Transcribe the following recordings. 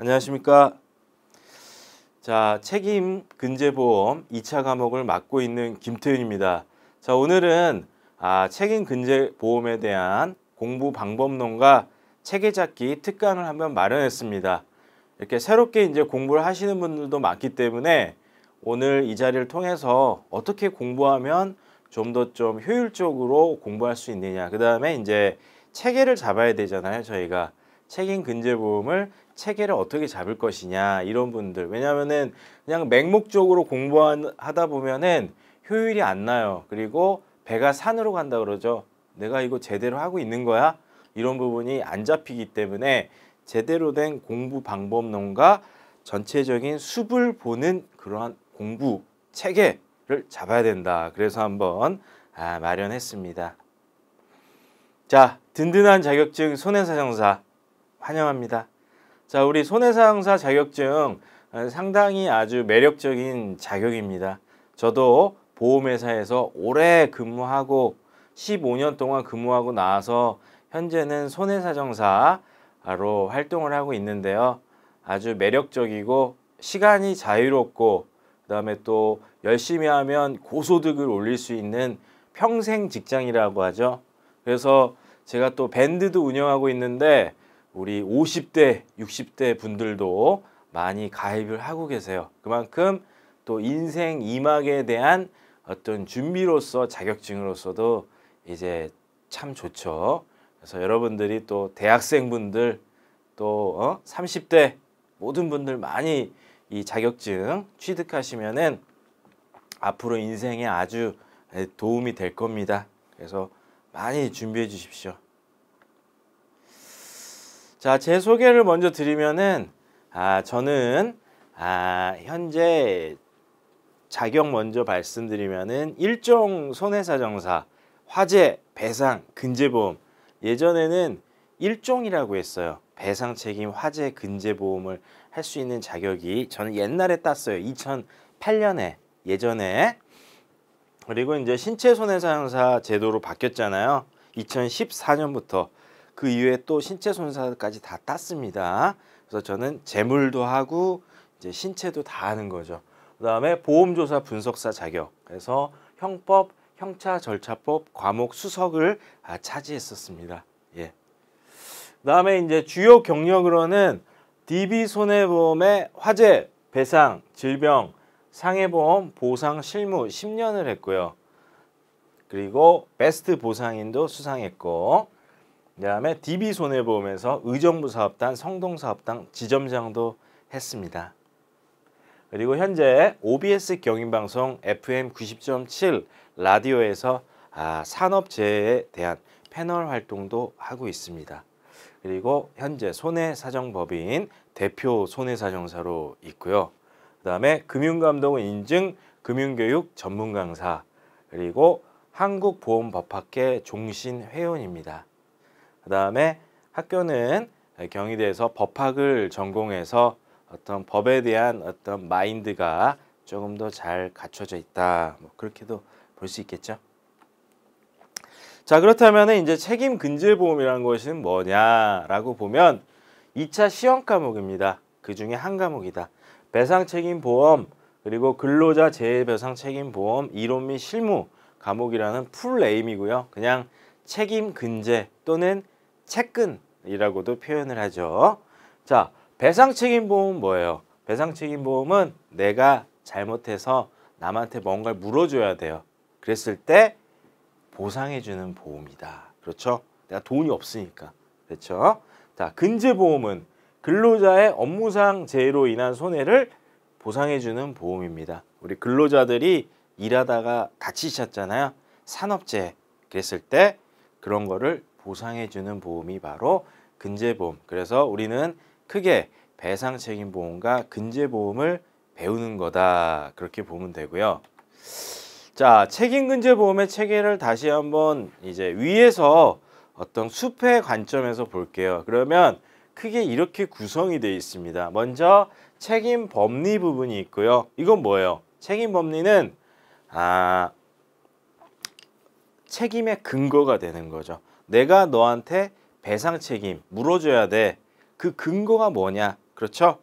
안녕하십니까. 자, 책임 근제보험 2차 과목을 맡고 있는 김태윤입니다. 자, 오늘은 아, 책임 근제보험에 대한 공부 방법론과 체계잡기 특강을 한번 마련했습니다. 이렇게 새롭게 이제 공부를 하시는 분들도 많기 때문에 오늘 이 자리를 통해서 어떻게 공부하면 좀 더좀 좀 효율적으로 공부할 수 있느냐. 그 다음에 이제 체계를 잡아야 되잖아요. 저희가 책임 근제보험을 체계를 어떻게 잡을 것이냐 이런 분들 왜냐면은 그냥 맹목적으로 공부하다 보면은 효율이 안 나요 그리고 배가 산으로 간다 그러죠 내가 이거 제대로 하고 있는 거야 이런 부분이 안 잡히기 때문에 제대로 된 공부 방법론과 전체적인 숲을 보는 그러한 공부 체계를 잡아야 된다 그래서 한번 아, 마련했습니다 자 든든한 자격증 손해사정사 환영합니다 자, 우리 손해사항사 자격증 아, 상당히 아주 매력적인 자격입니다. 저도 보험회사에서 오래 근무하고 15년 동안 근무하고 나와서 현재는 손해사정사로 활동을 하고 있는데요. 아주 매력적이고 시간이 자유롭고 그 다음에 또 열심히 하면 고소득을 올릴 수 있는 평생 직장이라고 하죠. 그래서 제가 또 밴드도 운영하고 있는데 우리 50대, 60대 분들도 많이 가입을 하고 계세요. 그만큼 또 인생 2막에 대한 어떤 준비로서 자격증으로서도 이제 참 좋죠. 그래서 여러분들이 또 대학생분들 또 어? 30대 모든 분들 많이 이 자격증 취득하시면은 앞으로 인생에 아주 도움이 될 겁니다. 그래서 많이 준비해 주십시오. 자, 제 소개를 먼저 드리면은 아, 저는 아, 현재 자격 먼저 말씀드리면은 일종 손해사정사, 화재, 배상, 근제보험 예전에는 일종이라고 했어요. 배상 책임 화재 근제 보험을 할 수 있는 자격이 저는 옛날에 땄어요. 2008년에 예전에 그리고 이제 신체 손해사정사 제도로 바뀌었잖아요. 2014년부터 그이후에또 신체 손상까지 다 땄습니다. 그래서 저는 재물도 하고 이제 신체도 다 하는 거죠. 그다음에 보험조사 분석사 자격. 그래서 형법, 형차 절차법 과목 수석을 아, 차지했었습니다. 예. 그다음에 이제 주요 경력으로는 DB 손해보험의 화재, 배상, 질병, 상해보험, 보상 실무 10년을 했고요. 그리고 베스트 보상인도 수상했고 그다음에 DB 손해보험에서 의정부 사업단, 성동 사업단 지점장도 했습니다. 그리고 현재 OBS 경인방송 FM 90.7 라디오에서 아, 산업재해에 대한 패널 활동도 하고 있습니다. 그리고 현재 손해사정법인 대표 손해사정사로 있고요. 그 다음에 금융감독 인증 금융교육 전문강사 그리고 한국보험법학회 종신회원입니다. 그 다음에 학교는 경희대에서 법학을 전공해서 어떤 법에 대한 어떤 마인드가 조금 더 잘 갖춰져 있다. 뭐 그렇게도 볼 수 있겠죠. 자 그렇다면 이제 책임 근절보험이라는 것은 뭐냐라고 보면 2차 시험 과목입니다. 그 중에 한 과목이다. 배상 책임 보험 그리고 근로자 재해배상 책임 보험 이론 및 실무 과목이라는 풀네임이고요. 그냥 책임 근제 또는 채근이라고도 표현을 하죠. 자, 배상 책임 보험은 뭐예요? 배상 책임 보험은 내가 잘못해서 남한테 뭔가를 물어줘야 돼요. 그랬을 때 보상해 주는 보험이다. 그렇죠? 내가 돈이 없으니까. 그렇죠? 자, 근제 보험은 근로자의 업무상 재해로 인한 손해를 보상해 주는 보험입니다. 우리 근로자들이 일하다가 다치셨잖아요. 산업재해. 그랬을 때 그런 거를 보상해주는 보험이 바로 근제보험. 그래서 우리는 크게 배상 책임 보험과 근제 보험을 배우는 거다 그렇게 보면 되고요. 자 책임 근제 보험의 체계를 다시 한번 이제 위에서 어떤 숲의 관점에서 볼게요. 그러면 크게 이렇게 구성이 되어 있습니다. 먼저 책임 법리 부분이 있고요. 이건 뭐예요? 책임 법리는 아 책임의 근거가 되는 거죠. 내가 너한테 배상 책임 물어줘야 돼. 그 근거가 뭐냐? 그렇죠?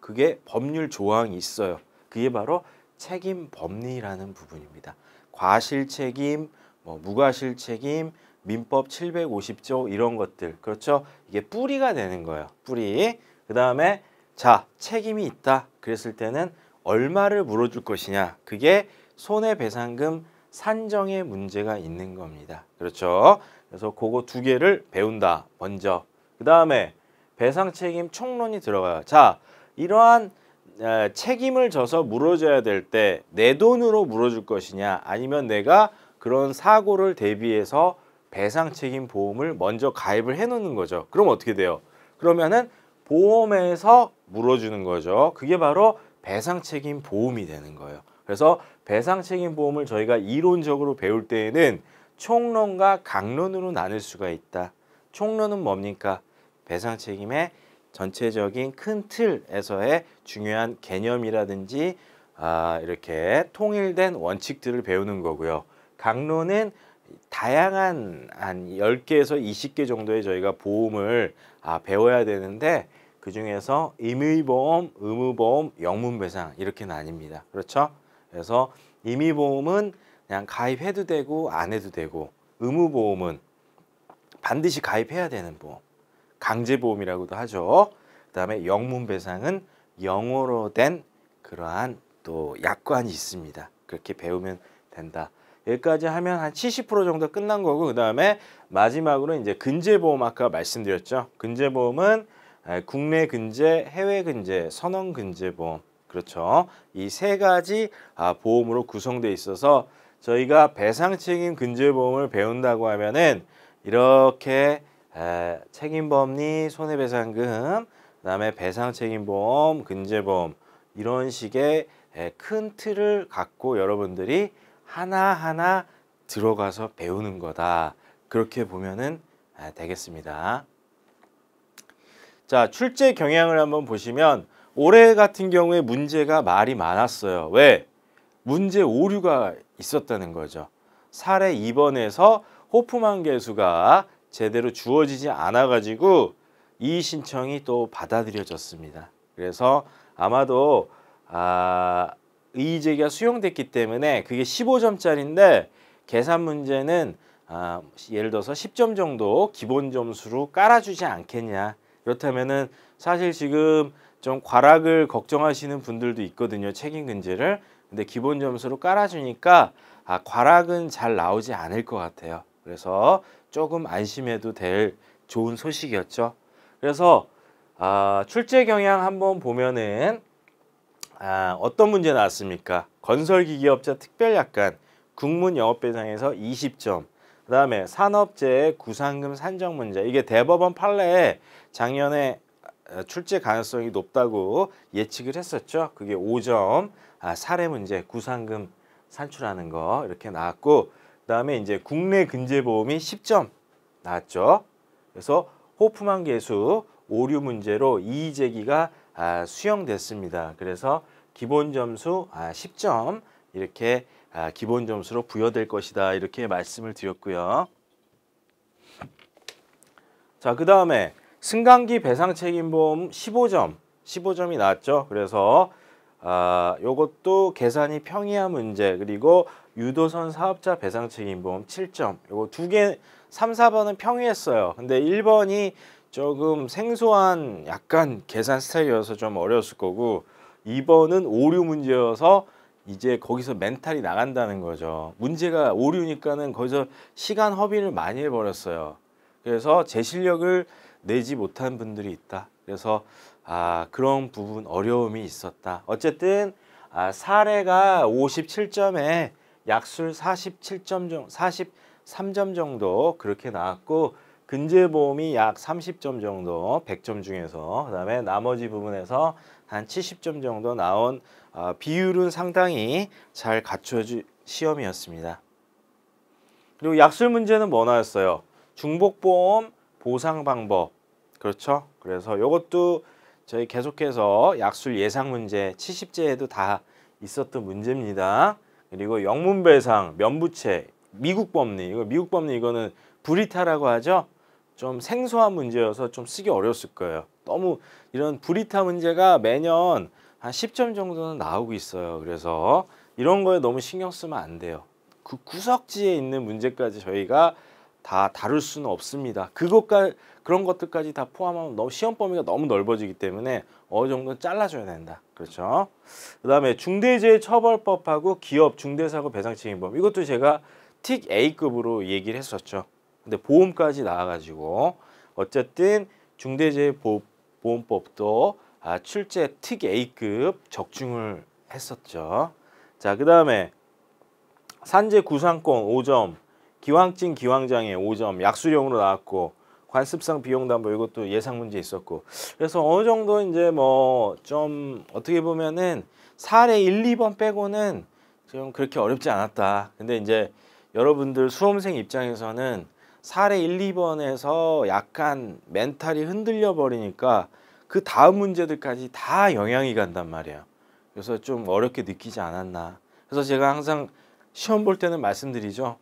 그게 법률 조항이 있어요. 그게 바로 책임 법리라는 부분입니다. 과실 책임, 뭐 무과실 책임, 민법 750조 이런 것들. 그렇죠? 이게 뿌리가 되는 거예요. 뿌리. 그다음에 자, 책임이 있다. 그랬을 때는 얼마를 물어줄 것이냐. 그게 손해배상금 산정의 문제가 있는 겁니다. 그렇죠? 그래서 그거 두 개를 배운다 먼저 그 다음에 배상 책임 총론이 들어가요 자 이러한 책임을 져서 물어줘야 될 때 내 돈으로 물어줄 것이냐 아니면 내가 그런 사고를 대비해서 배상 책임 보험을 먼저 가입을 해 놓는 거죠 그럼 어떻게 돼요 그러면은 보험에서 물어주는 거죠 그게 바로 배상 책임 보험이 되는 거예요 그래서 배상 책임 보험을 저희가 이론적으로 배울 때에는 총론과 강론으로 나눌 수가 있다. 총론은 뭡니까? 배상 책임의 전체적인 큰 틀에서의 중요한 개념이라든지 아, 이렇게 통일된 원칙들을 배우는 거고요. 강론은 다양한 한 열개에서 이십 개 정도의 저희가 보험을 아, 배워야 되는데 그 중에서 임의보험, 의무보험, 영문배상 이렇게 나뉩니다. 그렇죠? 그래서 임의보험은 그냥 가입해도 되고 안 해도 되고 의무보험은 반드시 가입해야 되는 보험 강제보험이라고도 하죠 그 다음에 영문배상은 영어로 된 그러한 또 약관이 있습니다 그렇게 배우면 된다 여기까지 하면 한 70% 정도 끝난 거고 그 다음에 마지막으로 이제 근제보험 아까 말씀드렸죠 근제보험은 아, 국내 근제, 해외 근제, 선언 근제보험 그렇죠 이 세 가지 아, 보험으로 구성돼 있어서 저희가 배상 책임 근절 보험을 배운다고 하면은 이렇게 책임범리 손해배상금 그다음에 배상 책임보험 근제보험 이런 식의 큰 틀을 갖고 여러분들이 하나하나 들어가서 배우는 거다 그렇게 보면은 되겠습니다 자 출제 경향을 한번 보시면 올해 같은 경우에 문제가 말이 많았어요 왜 문제 오류가 있었다는 거죠. 사례 2번에서 호프만 계수가 제대로 주어지지 않아 가지고 이 신청이 또 받아들여졌습니다. 그래서 아마도 아, 의제가 수용됐기 때문에 그게 15점짜리인데 계산 문제는 아, 예를 들어서 10점 정도 기본 점수로 깔아주지 않겠냐. 그렇다면은 사실 지금 좀 과락을 걱정하시는 분들도 있거든요. 책임 근제를. 근데 기본 점수로 깔아주니까 아, 과락은 잘 나오지 않을 것 같아요. 그래서 조금 안심해도 될 좋은 소식이었죠. 그래서 아, 출제 경향 한번 보면은 아, 어떤 문제 나왔습니까? 건설기기업자 특별약관 국문 영업배상에서 20점 그 다음에 산업재해 구상금 산정 문제 이게 대법원 판례에 작년에 아, 출제 가능성이 높다고 예측을 했었죠. 그게 5점 아, 사례 문제 구상금 산출하는 거 이렇게 나왔고 그다음에 이제 국내 근제보험이 10점 나왔죠. 그래서 호프만 계수 오류 문제로 이의 제기가 아, 수용됐습니다. 그래서 기본 점수 아, 10점 이렇게 아, 기본 점수로 부여될 것이다 이렇게 말씀을 드렸고요. 자, 그 다음에 승강기 배상 책임보험 15점, 15점이 나왔죠. 그래서 아, 요것도 계산이 평이한 문제 그리고 유도선 사업자 배상 책임보험 7점 요거 두개 3, 4번은 평이했어요 근데 1번이 조금 생소한 약간 계산 스타일이어서 좀 어려웠을 거고 2번은 오류 문제여서 이제 거기서 멘탈이 나간다는 거죠 문제가 오류니까는 거기서 시간 허비를 많이 해버렸어요 그래서 제 실력을 내지 못한 분들이 있다 그래서 아, 그런 부분 어려움이 있었다. 어쨌든 아, 사례가 57점에 약술 47점 중 43점 정도 그렇게 나왔고 근제보험이 약 30점 정도 100점 중에서 그다음에 나머지 부분에서 한 70점 정도 나온 아, 비율은 상당히 잘 갖춰진 시험이었습니다. 그리고 약술 문제는 뭐 나왔어요? 중복보험 보상 방법 그렇죠? 그래서 이것도 저희 계속해서 약술 예상 문제 70제에도 다 있었던 문제입니다. 그리고 영문배상, 면부채, 미국 법리 이거 미국 법리 이거는 브리타라고 하죠. 좀 생소한 문제여서 좀 쓰기 어려웠을 거예요. 너무 이런 브리타 문제가 매년 한 10점 정도는 나오고 있어요. 그래서 이런 거에 너무 신경 쓰면 안 돼요. 그 구석지에 있는 문제까지 저희가 다 다룰 수는 없습니다. 그것까 그런 것들까지 다 포함하면 너무 시험 범위가 너무 넓어지기 때문에 어느 정도는 잘라줘야 된다. 그렇죠? 그 다음에 중대재해처벌법하고 기업 중대사고 배상책임법 이것도 제가 틱 A급으로 얘기를 했었죠. 근데 보험까지 나와가지고 어쨌든 중대재해보험법도 아, 출제 특 A급 적중을 했었죠. 자, 그 다음에 산재 구상권 5점, 기왕증 기왕장애 5점, 약수령으로 나왔고 관습상 비용 담보 이것도 예상 문제 있었고 그래서 어느 정도 이제 뭐 좀 어떻게 보면은 사례 1, 2번 빼고는 지금 그렇게 어렵지 않았다. 근데 이제 여러분들 수험생 입장에서는 사례 1, 2번에서 약간 멘탈이 흔들려 버리니까 그 다음 문제들까지 다 영향이 간단 말이야 그래서 좀 어렵게 느끼지 않았나. 그래서 제가 항상 시험 볼 때는 말씀드리죠.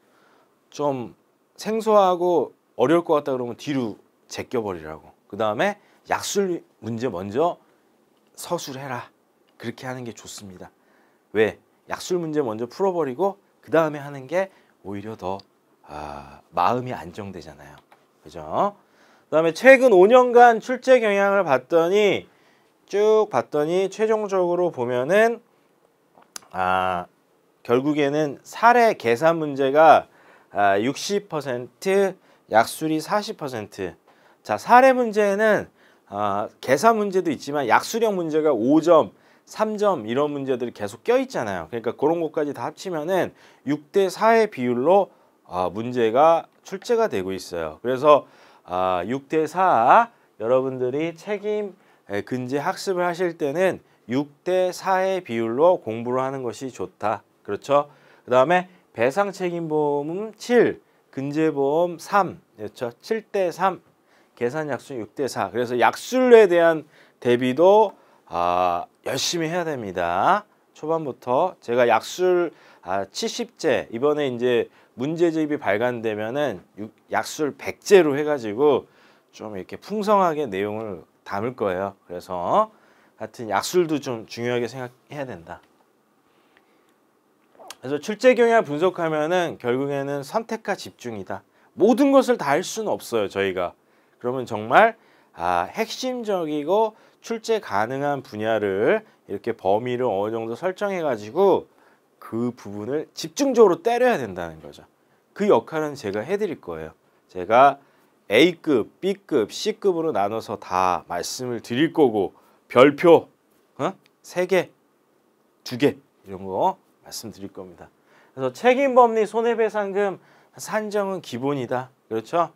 좀 생소하고 어려울 것 같다 그러면 뒤로 제껴버리라고. 그 다음에 약술 문제 먼저 서술해라. 그렇게 하는 게 좋습니다. 왜? 약술 문제 먼저 풀어버리고 그 다음에 하는 게 오히려 더 아, 마음이 안정되잖아요. 그죠? 그 다음에 최근 5년간 출제 경향을 봤더니 쭉 봤더니 최종적으로 보면은 아, 결국에는 사례 계산 문제가 아, 60% 약술이 40%. 자, 사례 문제는 어, 아, 계산 문제도 있지만 약수령 문제가 5점, 3점 이런 문제들이 계속 껴 있잖아요. 그러니까 그런 것까지 다 합치면은 6대 4의 비율로 어, 문제가 출제가 되고 있어요. 그래서 어, 6대 4 여러분들이 책임 근제 학습을 하실 때는 6대 4의 비율로 공부를 하는 것이 좋다. 그렇죠? 그 다음에 배상 책임보험 은7 근제보험 3, 그렇죠? 7대 3, 계산 약수 6대 4. 그래서 약술에 대한 대비도 아, 열심히 해야 됩니다. 초반부터 제가 약술 아, 70제 이번에 이제 문제집이 발간되면은 약술 100제로 해가지고 좀 이렇게 풍성하게 내용을 담을 거예요. 그래서 하여튼 약술도 좀 중요하게 생각해야 된다. 그래서 출제 경향 분석하면은 결국에는 선택과 집중이다. 모든 것을 다 할 수는 없어요, 저희가. 그러면 정말 아, 핵심적이고 출제 가능한 분야를 이렇게 범위를 어느 정도 설정해 가지고 그 부분을 집중적으로 때려야 된다는 거죠. 그 역할은 제가 해 드릴 거예요. 제가 A급, B급, C급으로 나눠서 다 말씀을 드릴 거고 별표 어? 3개, 2개 이런 거 말씀드릴 겁니다. 그래서 책임범리 손해배상금 산정은 기본이다. 그렇죠?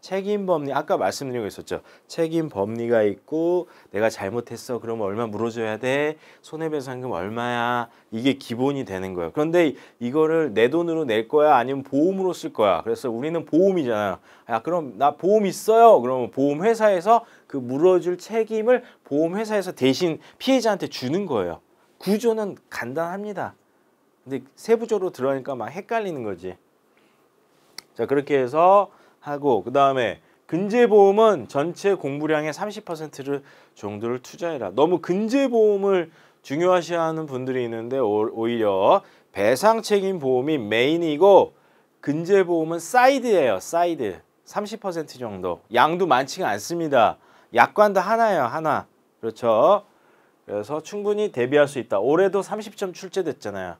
책임범리 아까 말씀드린 거 있었죠. 책임범리가 있고 내가 잘못했어. 그러면 얼마 물어줘야 돼? 손해배상금 얼마야? 이게 기본이 되는 거예요. 그런데 이거를 내 돈으로 낼 거야? 아니면 보험으로 쓸 거야? 그래서 우리는 보험이잖아요. 야 아, 그럼 나 보험 있어요. 그러면 보험회사에서 그 물어줄 책임을 보험회사에서 대신 피해자한테 주는 거예요. 구조는 간단합니다. 근데 세부적으로 들어가니까 막 헷갈리는 거지. 자 그렇게 해서 하고 그 다음에 근제보험은 전체 공부량의 30%를 정도를 투자해라. 너무 근제보험을 중요시하는 분들이 있는데 오히려 배상 책임 보험이 메인이고 근제보험은 사이드예요. 사이드 30% 정도. 양도 많지가 않습니다. 약관도 하나예요. 하나. 그렇죠. 그래서 충분히 대비할 수 있다. 올해도 30점 출제됐잖아요.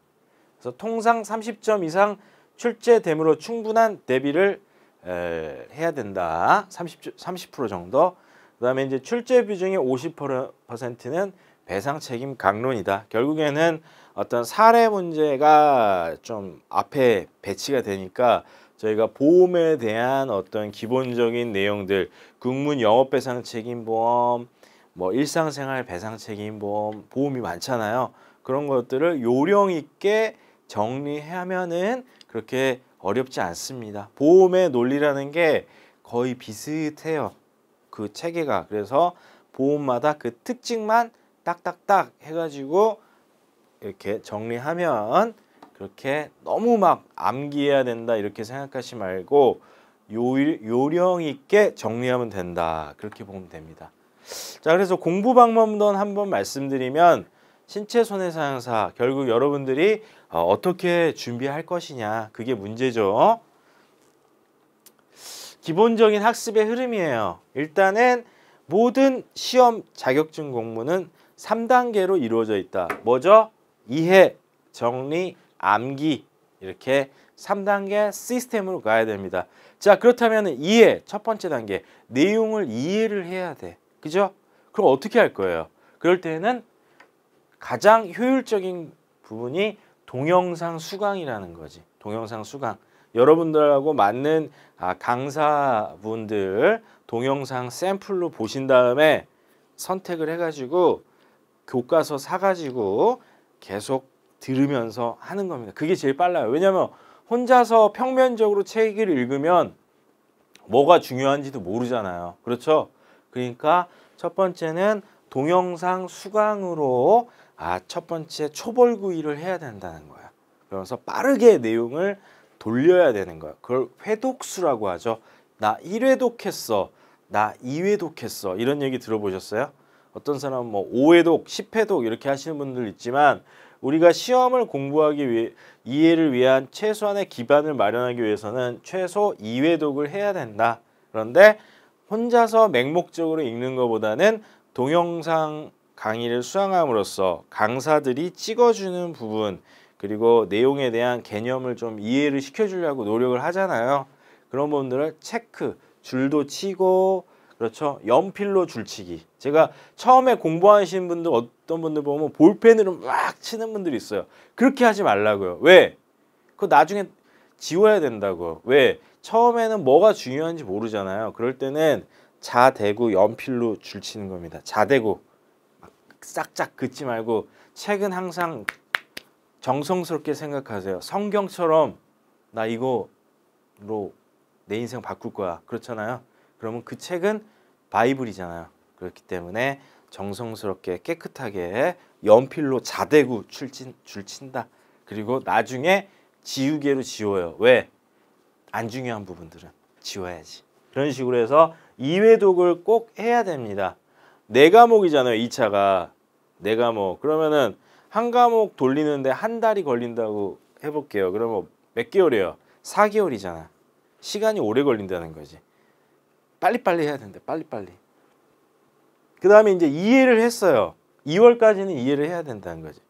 그래서 통상 30점 이상 출제됨으로 충분한 대비를 에, 해야 된다. 30, 30% 정도. 그 다음에 이제 출제 비중의 50%는 배상 책임 강론이다. 결국에는 어떤 사례 문제가 좀 앞에 배치가 되니까 저희가 보험에 대한 어떤 기본적인 내용들 국문 영업 배상 책임 보험 뭐 일상생활 배상 책임 보험 보험이 많잖아요. 그런 것들을 요령 있게 정리하면은 그렇게 어렵지 않습니다. 보험의 논리라는 게 거의 비슷해요. 그 체계가. 그래서 보험마다 그 특징만 딱딱딱 해가지고 이렇게 정리하면 그렇게 너무 막 암기해야 된다 이렇게 생각하지 말고 요, 령 있게 정리하면 된다. 그렇게 보면 됩니다. 자, 그래서 공부 방법론 한번 말씀드리면 신체 손해사양사 결국 여러분들이 어, 어떻게 준비할 것이냐 그게 문제죠. 기본적인 학습의 흐름이에요. 일단은 모든 시험 자격증 공부는 3단계로 이루어져 있다. 뭐죠? 이해, 정리, 암기 이렇게 3단계 시스템으로 가야 됩니다. 자 그렇다면 이해 첫 번째 단계 내용을 이해를 해야 돼. 그죠? 그럼 어떻게 할 거예요? 그럴 때는 가장 효율적인 부분이 동영상 수강이라는 거지. 동영상 수강. 여러분들하고 맞는 아, 강사분들 동영상 샘플로 보신 다음에 선택을 해가지고 교과서 사가지고 계속 들으면서 하는 겁니다. 그게 제일 빨라요. 왜냐하면 혼자서 평면적으로 책을 읽으면 뭐가 중요한지도 모르잖아요. 그렇죠? 그러니까 첫 번째는 동영상 수강으로 아, 첫 번째 초벌구이를 해야 된다는 거야. 그러면서 빠르게 내용을 돌려야 되는 거야. 그걸 회독수라고 하죠. 나 1회독 했어. 나 2회독 했어. 이런 얘기 들어보셨어요? 어떤 사람은 뭐 5회독, 10회독 이렇게 하시는 분들 있지만 우리가 시험을 공부하기 위해 이해를 위한 최소한의 기반을 마련하기 위해서는 최소 2회독을 해야 된다. 그런데 혼자서 맹목적으로 읽는 것보다는 동영상 강의를 수강함으로써 강사들이 찍어주는 부분 그리고 내용에 대한 개념을 좀 이해를 시켜주려고 노력을 하잖아요. 그런 분들을 체크, 줄도 치고 그렇죠. 연필로 줄치기. 제가 처음에 공부하시는 분들 어떤 분들 보면 볼펜으로 막 치는 분들이 있어요. 그렇게 하지 말라고요. 왜? 그거 나중에 지워야 된다고요. 왜? 처음에는 뭐가 중요한지 모르잖아요. 그럴 때는 자대고 연필로 줄치는 겁니다. 자대고. 싹싹 긋지 말고 책은 항상 정성스럽게 생각하세요. 성경처럼 나 이거로 내 인생 바꿀 거야. 그렇잖아요. 그러면 그 책은 바이블이잖아요. 그렇기 때문에 정성스럽게 깨끗하게 연필로 자대고 출친, 줄친다. 그리고 나중에 지우개로 지워요. 왜? 안 중요한 부분들은 지워야지. 그런 식으로 해서 이외독을 꼭 해야 됩니다. 네 과목이잖아요. 2차가 네 과목. 그러면은 한 과목 돌리는데 한 달이 걸린다고 해볼게요. 그러면 뭐 몇 개월이에요? 4개월이잖아. 시간이 오래 걸린다는 거지. 빨리빨리 해야 된다. 빨리빨리. 그 다음에 이제 이해를 했어요. 2월까지는 이해를 해야 된다는 거지.